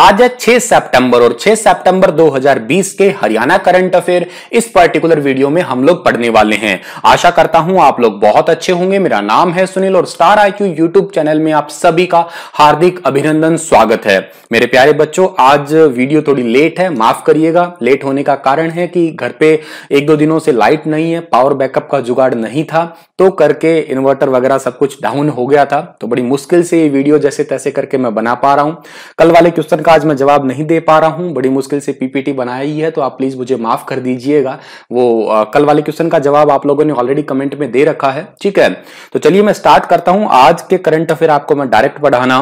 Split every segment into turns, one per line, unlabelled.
आज है 6 सितंबर और 6 सितंबर 2020 के हरियाणा करंट अफेयर इस पर्टिकुलर वीडियो में हम लोग पढ़ने वाले हैं आशा करता हूं आप लोग बहुत अच्छे होंगे मेरा नाम है सुनील और Star I Q YouTube channel में आप सभी का हार्दिक अभिनंदन स्वागत है मेरे प्यारे बच्चों आज वीडियो थोड़ी लेट है माफ करिएगा लेट होने का कारण है कि घर पे एक दो दिनों से लाइट नहीं है पावर बैकअप का जुगाड़ नहीं था तो करके इन्वर्टर वगैरह सब कुछ डाउन हो गया था तो बड़ी मुश्किल से ये वीडियो जैसे तैसे करके मैं बना पा रहा हूं कल वाले क्वेश्चन क्वेश्चन का आज मैं जवाब नहीं दे पा रहा हूं बड़ी मुश्किल से पीपीटी बनाई है तो आप प्लीज मुझे माफ कर दीजिएगा वो आ, कल वाले क्वेश्चन का जवाब आप लोगों ने ऑलरेडी कमेंट में दे रखा है ठीक है तो चलिए मैं स्टार्ट करता हूं आज के करंट अफेयर आपको मैं डायरेक्ट पढ़ाना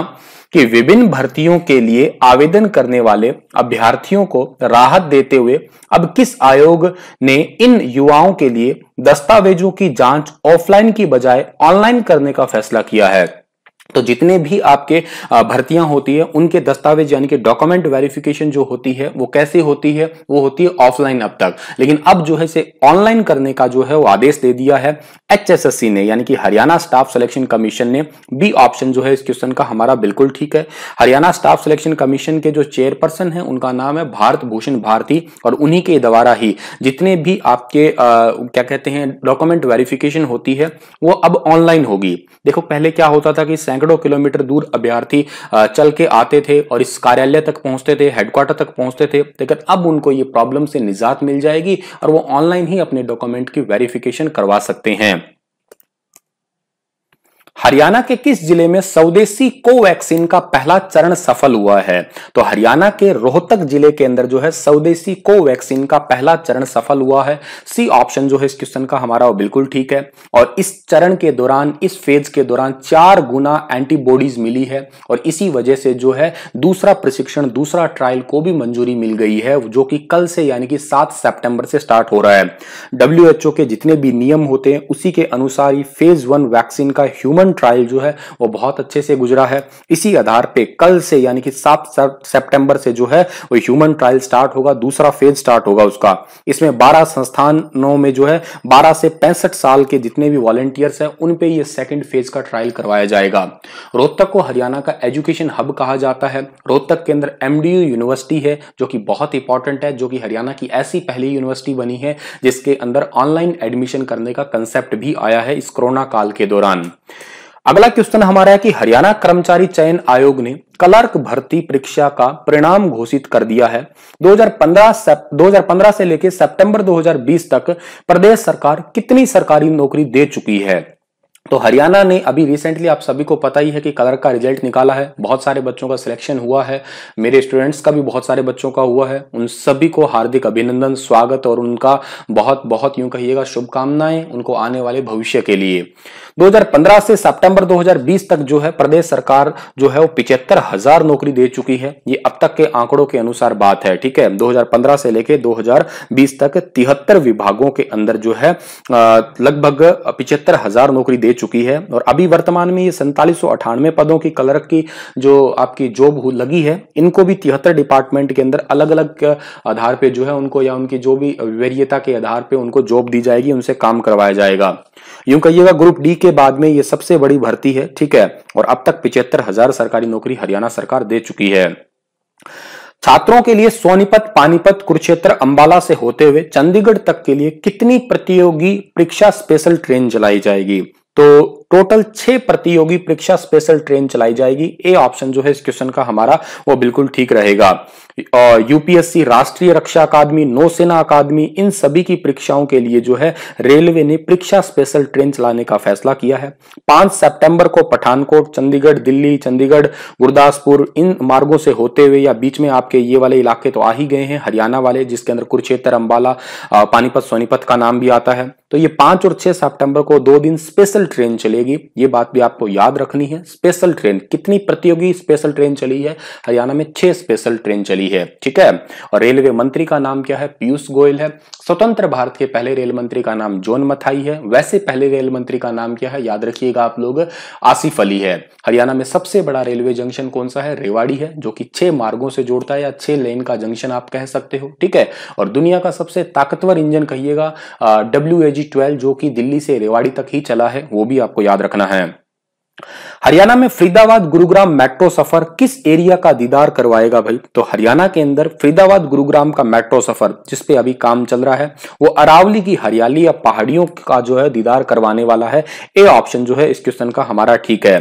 कि विभिन्न भर्तियों के लिए आवेदन करने वाले अभ्यर्थियों को राहत देते हुए अब किस आयोग ने इन युवाओं के लिए दस्तावेजों की जांच ऑफलाइन की बजाय ऑनलाइन करने का फैसला किया है तो जितने भी आपके भर्तियां होती है उनके दस्तावेज यानी कि डॉक्यूमेंट वेरिफिकेशन जो होती है वो कैसे होती है वो होती है ऑफलाइन अब तक लेकिन अब जो है से ऑनलाइन करने का जो है वो आदेश दे दिया है एचएसएससी ने यानी कि हरियाणा स्टाफ सिलेक्शन कमीशन ने बी ऑप्शन जो है इस क्वेश्चन का हमारा बिल्कुल ठीक है हरियाणा स्टाफ सिलेक्शन कमीशन के जो चेयरपर्सन है उनका नाम है भारत भूषण भारती और उन्हीं के द्वारा ही जितने भी आपके आ, क्या कहते हैं डॉक्यूमेंट वेरिफिकेशन होती है वो अब ऑनलाइन होगी देखो पहले क्या होता था कि सैकड़ों किलोमीटर दूर अभ्यर्थी चल के आते थे और इस कार्यालय तक पहुंचते थे हेडक्वार्टर तक पहुंचते थे लेकिन अब उनको ये प्रॉब्लम से निजात मिल जाएगी और वो ऑनलाइन ही अपने डॉक्यूमेंट की वेरिफिकेशन करवा सकते हैं हरियाणा के किस जिले में स्वदेशी कोवैक्सीन का पहला चरण सफल हुआ है तो हरियाणा के रोहतक जिले के अंदर जो है स्वदेशी कोवैक्सीन का पहला चरण सफल हुआ है सी ऑप्शन जो है इस क्वेश्चन का हमारा वो बिल्कुल ठीक है और इस चरण के दौरान इस फेज के दौरान चार गुना एंटीबॉडीज मिली है और इसी वजह से जो है दूसरा प्रशिक्षण दूसरा ट्रायल को भी मंजूरी मिल गई है जो कि कल से यानी कि सात सेप्टेंबर से स्टार्ट हो रहा है डब्ल्यू के जितने भी नियम होते हैं उसी के अनुसार ही फेज वन वैक्सीन का ह्यूमन ओपन ट्रायल जो है वो बहुत अच्छे से गुजरा है इसी आधार पे कल से यानी कि सात सितंबर से जो है वो ह्यूमन ट्रायल स्टार्ट होगा दूसरा फेज स्टार्ट होगा उसका इसमें 12 संस्थानों में जो है 12 से पैंसठ साल के जितने भी वॉलेंटियर्स हैं उन पे ये सेकंड फेज का ट्रायल करवाया जाएगा रोहतक को हरियाणा का एजुकेशन हब कहा जाता है रोहतक के अंदर एमडीयू यूनिवर्सिटी है जो कि बहुत इंपॉर्टेंट है जो कि हरियाणा की ऐसी पहली यूनिवर्सिटी बनी है जिसके अंदर ऑनलाइन एडमिशन करने का कंसेप्ट भी आया है इस कोरोना काल के दौरान अगला क्वेश्चन हमारा है कि हरियाणा कर्मचारी चयन आयोग ने क्लर्क भर्ती परीक्षा का परिणाम घोषित कर दिया है 2015 से 2015 से लेकर सितंबर 2020 तक प्रदेश सरकार कितनी सरकारी नौकरी दे चुकी है तो हरियाणा ने अभी रिसेंटली आप सभी को पता ही है कि कलर का रिजल्ट निकाला है बहुत सारे बच्चों का सिलेक्शन हुआ है मेरे स्टूडेंट्स का भी बहुत सारे बच्चों का हुआ है उन सभी को हार्दिक अभिनंदन स्वागत और उनका बहुत बहुत यूं कहिएगा शुभकामनाएं उनको आने वाले भविष्य के लिए 2015 से सितंबर 2020 तक जो है प्रदेश सरकार जो है वो पिछहत्तर हजार नौकरी दे चुकी है ये अब तक के आंकड़ों के अनुसार बात है ठीक है 2015 से लेके 2020 तक तिहत्तर विभागों के अंदर जो है लगभग पिछहत्तर हजार नौकरी दे चुकी है और अभी वर्तमान में ये सैंतालीस पदों की क्लर्क की जो आपकी जॉब लगी है इनको भी तिहत्तर डिपार्टमेंट के अंदर अलग अलग आधार पे जो है उनको या उनकी जो भी वैरियता के आधार पे उनको जॉब दी जाएगी उनसे काम करवाया जाएगा यूं कहिएगा ग्रुप डी के बाद में ये सबसे बड़ी भर्ती है ठीक है और अब तक पिछहत्तर हजार सरकारी नौकरी हरियाणा सरकार दे चुकी है छात्रों के लिए सोनीपत पानीपत कुरुक्षेत्र अंबाला से होते हुए चंडीगढ़ तक के लिए कितनी प्रतियोगी परीक्षा स्पेशल ट्रेन चलाई जाएगी तो टोटल छह प्रतियोगी परीक्षा स्पेशल ट्रेन चलाई जाएगी ए ऑप्शन जो है इस क्वेश्चन का हमारा वो बिल्कुल ठीक रहेगा यूपीएससी राष्ट्रीय रक्षा अकादमी नौसेना अकादमी इन सभी की परीक्षाओं के लिए जो है रेलवे ने परीक्षा स्पेशल ट्रेन चलाने का फैसला किया है पांच सितंबर को पठानकोट चंडीगढ़ दिल्ली चंडीगढ़ गुरदासपुर इन मार्गों से होते हुए या बीच में आपके ये वाले इलाके तो आ ही गए हैं हरियाणा वाले जिसके अंदर कुरुक्षेत्र अंबाला पानीपत सोनीपत का नाम भी आता है तो ये पांच और छह सेप्टेंबर को दो दिन स्पेशल ट्रेन चले चलेगी ये बात भी आपको याद रखनी है स्पेशल ट्रेन कितनी प्रतियोगी स्पेशल ट्रेन चली है हरियाणा में छह स्पेशल ट्रेन चली है ठीक है और रेलवे मंत्री का नाम क्या है पीयूष गोयल है स्वतंत्र भारत के पहले रेल मंत्री का नाम जोन मथाई है वैसे पहले रेल मंत्री का नाम क्या है याद रखिएगा आप लोग आसिफ अली है हरियाणा में सबसे बड़ा रेलवे जंक्शन कौन सा है रेवाड़ी है जो कि छह मार्गों से जोड़ता है या छह लेन का जंक्शन आप कह सकते हो ठीक है और दुनिया का सबसे ताकतवर इंजन कहिएगा डब्ल्यू जो कि दिल्ली से रेवाड़ी तक ही चला है वो भी आपको याद रखना है हरियाणा में फरीदाबाद गुरुग्राम मेट्रो सफर किस एरिया का दीदार करवाएगा भाई तो हरियाणा के अंदर फरीदाबाद गुरुग्राम का मेट्रो सफर जिसपे अभी काम चल रहा है वो अरावली की हरियाली या पहाड़ियों का जो है दीदार करवाने वाला है ए ऑप्शन जो है इस क्वेश्चन का हमारा ठीक है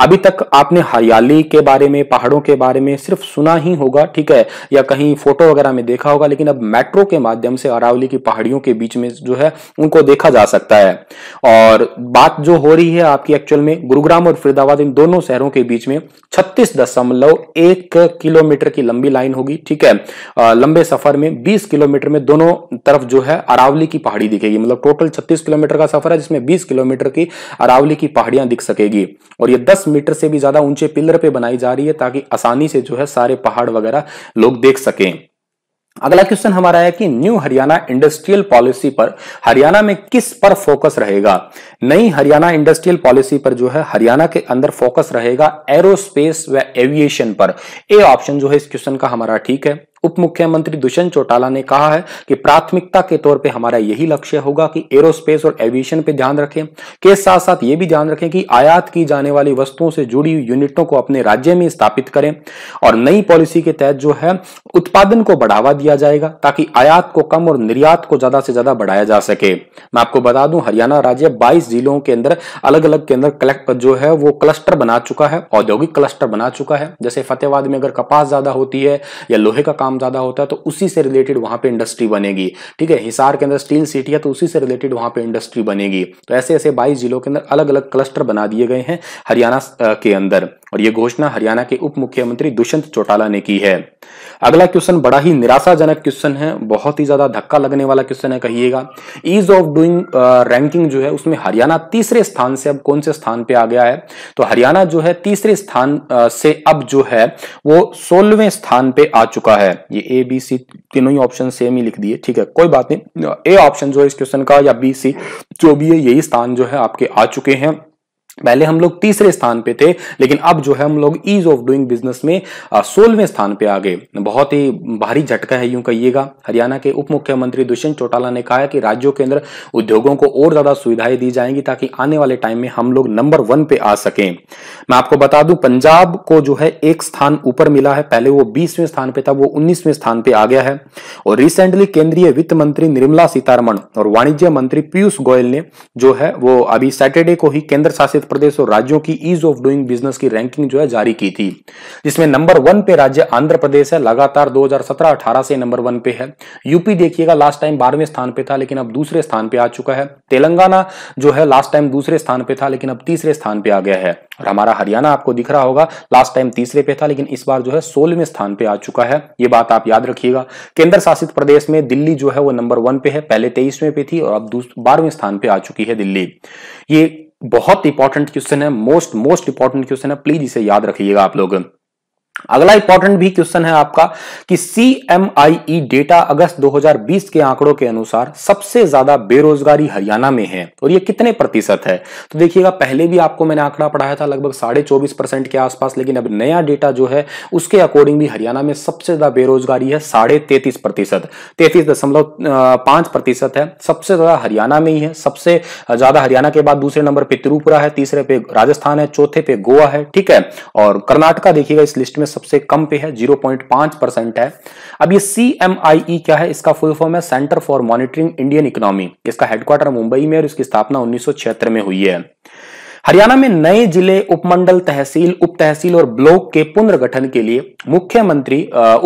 अभी तक आपने हरियाली के बारे में पहाड़ों के बारे में सिर्फ सुना ही होगा ठीक है या कहीं फोटो वगैरह में देखा होगा लेकिन अब मेट्रो के माध्यम से अरावली की पहाड़ियों के बीच में जो है उनको देखा जा सकता है और बात जो हो रही है आपकी एक्चुअल में गुरुग्राम और फरीदा अहमदाबाद इन दोनों शहरों के बीच में छत्तीस दशमलव एक किलोमीटर की लंबी लाइन होगी ठीक है लंबे सफर में बीस किलोमीटर में दोनों तरफ जो है अरावली की पहाड़ी दिखेगी मतलब टोटल छत्तीस किलोमीटर का सफर है जिसमें बीस किलोमीटर की अरावली की पहाड़ियां दिख सकेगी और ये दस मीटर से भी ज्यादा ऊंचे पिलर पे बनाई जा रही है ताकि आसानी से जो है सारे पहाड़ वगैरह लोग देख सकें अगला क्वेश्चन हमारा है कि न्यू हरियाणा इंडस्ट्रियल पॉलिसी पर हरियाणा में किस पर फोकस रहेगा नई हरियाणा इंडस्ट्रियल पॉलिसी पर जो है हरियाणा के अंदर फोकस रहेगा एरोस्पेस व एविएशन पर ए ऑप्शन जो है इस क्वेश्चन का हमारा ठीक है उप मुख्यमंत्री दुष्यंत चौटाला ने कहा है कि प्राथमिकता के तौर पे हमारा यही लक्ष्य होगा कि एरोस्पेस और एविएशन पे ध्यान रखें के साथ साथ ये भी ध्यान रखें कि आयात की जाने वाली वस्तुओं से जुड़ी यूनिटों को अपने राज्य में स्थापित करें और नई पॉलिसी के तहत जो है उत्पादन को बढ़ावा दिया जाएगा ताकि आयात को कम और निर्यात को ज्यादा से ज्यादा बढ़ाया जा सके मैं आपको बता दूं हरियाणा राज्य बाईस जिलों के अंदर अलग अलग के अंदर कलेक्ट जो है वो क्लस्टर बना चुका है औद्योगिक क्लस्टर बना चुका है जैसे फतेहाबाद में अगर कपास ज्यादा होती है या लोहे का काम काम ज़्यादा होता है तो उसी से रिलेटेड वहां पे इंडस्ट्री बनेगी ठीक है हिसार के अंदर स्टील सिटी है तो उसी से रिलेटेड वहां पे इंडस्ट्री बनेगी तो ऐसे ऐसे बाईस जिलों के अंदर अलग अलग क्लस्टर बना दिए गए हैं हरियाणा के अंदर और ये घोषणा हरियाणा के उप मुख्यमंत्री दुष्यंत चौटाला ने की है अगला क्वेश्चन बड़ा ही निराशाजनक क्वेश्चन है बहुत ही ज्यादा धक्का लगने वाला क्वेश्चन है कहिएगा ईज ऑफ डूइंग रैंकिंग जो है उसमें हरियाणा तीसरे स्थान से अब कौन से स्थान पे आ गया है तो हरियाणा जो है तीसरे स्थान uh, से अब जो है वो सोलहवें स्थान पे आ चुका है ये ए बी सी तीनों ही ऑप्शन सेम ही लिख दिए ठीक है कोई बात नहीं ए ऑप्शन जो है इस क्वेश्चन का या बी सी जो भी है यही स्थान जो है आपके आ चुके हैं पहले हम लोग तीसरे स्थान पे थे लेकिन अब जो है हम लोग ईज ऑफ डूइंग बिजनेस में सोलहवें स्थान पे आ गए बहुत ही भारी झटका है यूं कहिएगा हरियाणा के उप मुख्यमंत्री दुष्यंत चौटाला ने कहा है कि राज्यों के अंदर उद्योगों को और ज्यादा सुविधाएं दी जाएंगी ताकि आने वाले टाइम में हम लोग नंबर वन पे आ सके मैं आपको बता दू पंजाब को जो है एक स्थान ऊपर मिला है पहले वो बीसवें स्थान पे था वो उन्नीसवें स्थान पे आ गया है और रिसेंटली केंद्रीय वित्त मंत्री निर्मला सीतारमण और वाणिज्य मंत्री पीयूष गोयल ने जो है वो अभी सैटरडे को ही केंद्र शासित शासित प्रदेश और राज्यों की ईज ऑफ डूइंग बिजनेस की रैंकिंग जो है जारी की थी जिसमें नंबर वन पे राज्य आंध्र प्रदेश है लगातार 2017-18 से नंबर वन पे है यूपी देखिएगा लास्ट टाइम बारहवें स्थान पे था लेकिन अब दूसरे स्थान पे आ चुका है तेलंगाना जो है लास्ट टाइम दूसरे स्थान पे था लेकिन अब तीसरे स्थान पे आ गया है और हमारा हरियाणा आपको दिख रहा होगा लास्ट टाइम तीसरे पे था लेकिन इस बार जो है सोलहवें स्थान पे आ चुका है ये बात आप याद रखिएगा केंद्र शासित प्रदेश में दिल्ली जो है वो नंबर वन पे है पहले तेईसवें पे थी और अब बारहवें स्थान पे आ चुकी है दिल्ली ये बहुत इंपॉर्टेंट क्वेश्चन है मोस्ट मोस्ट इंपॉर्टेंट क्वेश्चन है प्लीज इसे याद रखिएगा आप लोग अगला इंपॉर्टेंट भी क्वेश्चन है आपका कि ई डेटा e अगस्त 2020 के आंकड़ों के अनुसार सबसे ज्यादा बेरोजगारी हरियाणा में है और ये कितने प्रतिशत है तो देखिएगा पहले भी आपको मैंने आंकड़ा पढ़ाया था लगभग साढ़े चौबीस परसेंट के आसपास लेकिन अब नया डेटा जो है उसके अकॉर्डिंग भी हरियाणा में सबसे ज्यादा बेरोजगारी है साढ़े तैतीस प्रतिशत तैतीस दशमलव पांच प्रतिशत है सबसे ज्यादा हरियाणा में ही है सबसे ज्यादा हरियाणा के बाद दूसरे नंबर पे त्रिपुरा है तीसरे पे राजस्थान है चौथे पे गोवा है ठीक है और कर्नाटका देखिएगा इस लिस्ट में सबसे कम पे है 0.5 परसेंट है अब ये सी e क्या है इसका फुल फॉर्म है Centre for Monitoring Indian Economy इसका हेडक्वार्टर मुंबई में और इसकी स्थापना उन्नीस में हुई है हरियाणा में नए जिले उपमंडल तहसील उप तहसील और ब्लॉक के पुनर्गठन के लिए मुख्यमंत्री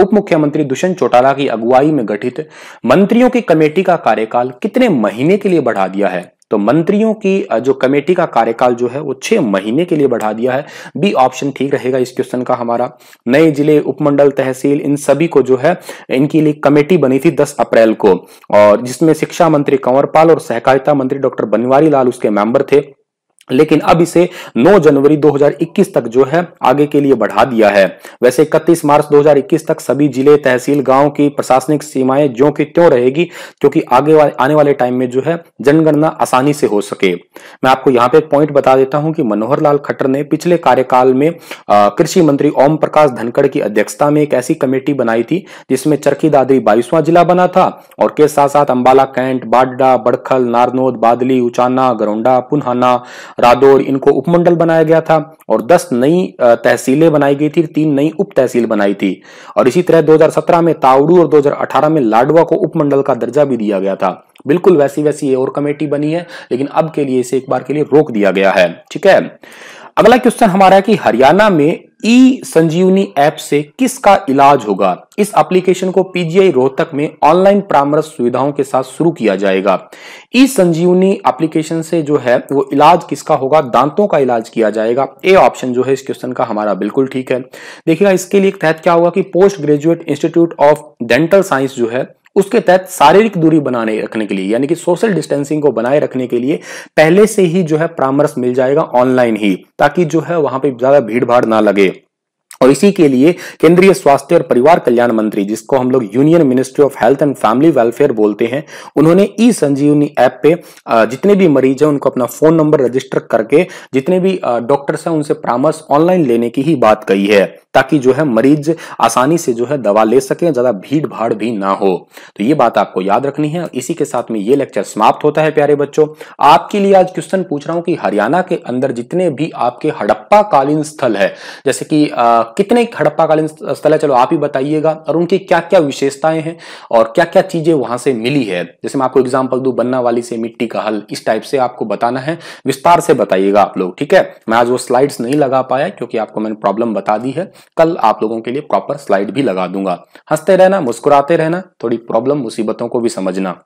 उप मुख्यमंत्री दुष्यंत चौटाला की अगुवाई में गठित मंत्रियों की कमेटी का कार्यकाल कितने महीने के लिए बढ़ा दिया है तो मंत्रियों की जो कमेटी का कार्यकाल जो है वो छह महीने के लिए बढ़ा दिया है बी ऑप्शन ठीक रहेगा इस क्वेश्चन का हमारा नए जिले उपमंडल तहसील इन सभी को जो है इनके लिए कमेटी बनी थी दस अप्रैल को और जिसमें शिक्षा मंत्री कंवरपाल और सहकारिता मंत्री डॉक्टर बनवारी लाल उसके मेंबर थे लेकिन अब इसे 9 जनवरी 2021 तक जो है आगे के लिए बढ़ा दिया है वैसे इकतीस मार्च 2021 तक सभी जिले तहसील गांव की प्रशासनिक सीमाएं जो कि त्यों रहेगी क्योंकि आगे वाले आने वाले टाइम में जो है जनगणना आसानी से हो सके मैं आपको यहां पे एक पॉइंट बता देता हूँ कि मनोहर लाल खट्टर ने पिछले कार्यकाल में कृषि मंत्री ओम प्रकाश धनखड़ की अध्यक्षता में एक ऐसी कमेटी बनाई थी जिसमें चरखी दादरी बाईसवां जिला बना था और के साथ साथ अंबाला कैंट बाडा बड़खल नारनोद बादली उचाना गरौंडा पुनहाना रादौर इनको उपमंडल बनाया गया था और 10 नई तहसीलें बनाई गई थी तीन नई उप तहसील बनाई थी और इसी तरह 2017 में तावड़ू और 2018 में लाडवा को उपमंडल का दर्जा भी दिया गया था बिल्कुल वैसी वैसी ये और कमेटी बनी है लेकिन अब के लिए इसे एक बार के लिए रोक दिया गया है ठीक है अगला क्वेश्चन हमारा है कि हरियाणा में ई संजीवनी ऐप से किसका इलाज होगा इस एप्लीकेशन को पीजीआई रोहतक में ऑनलाइन परामर्श सुविधाओं के साथ शुरू किया जाएगा ई संजीवनी एप्लीकेशन से जो है वो इलाज किसका होगा दांतों का इलाज किया जाएगा ए ऑप्शन जो है इस क्वेश्चन का हमारा बिल्कुल ठीक है देखिएगा इसके लिए तहत क्या होगा कि Post Graduate Institute of Dental Science जो है उसके तहत शारीरिक दूरी बनाने रखने के लिए यानी कि सोशल डिस्टेंसिंग को बनाए रखने के लिए पहले से ही जो है परामर्श मिल जाएगा ऑनलाइन ही ताकि जो है वहां पर ज्यादा भीड़ ना लगे और इसी के लिए केंद्रीय स्वास्थ्य और परिवार कल्याण मंत्री जिसको हम लोग Union Ministry of Health and Family Welfare बोलते हैं उन्होंने ई संजीवनी ऐप पे जितने भी मरीज हैं उनको अपना फोन नंबर रजिस्टर करके जितने भी डॉक्टर्स हैं उनसे परामर्श ऑनलाइन लेने की ही बात कही है ताकि जो है मरीज आसानी से जो है दवा ले सके ज्यादा भीड़ भाड़ भी ना हो तो ये बात आपको याद रखनी है इसी के साथ में ये लेक्चर समाप्त होता है प्यारे बच्चों आपके लिए आज क्वेश्चन पूछ रहा हूं कि हरियाणा के अंदर जितने भी आपके हड़प्पा कालीन स्थल है जैसे कि कितने हड़प्पाकालीन स्थल है चलो आप ही बताइएगा और उनकी क्या क्या विशेषताएं हैं और क्या क्या चीजें वहां से मिली है जैसे मैं आपको एग्जाम्पल दू बन्ना वाली से मिट्टी का हल इस टाइप से आपको बताना है विस्तार से बताइएगा आप लोग ठीक है मैं आज वो स्लाइड्स नहीं लगा पाया क्योंकि आपको मैंने प्रॉब्लम बता दी है कल आप लोगों के लिए प्रॉपर स्लाइड भी लगा दूंगा हंसते रहना मुस्कुराते रहना थोड़ी प्रॉब्लम मुसीबतों को भी समझना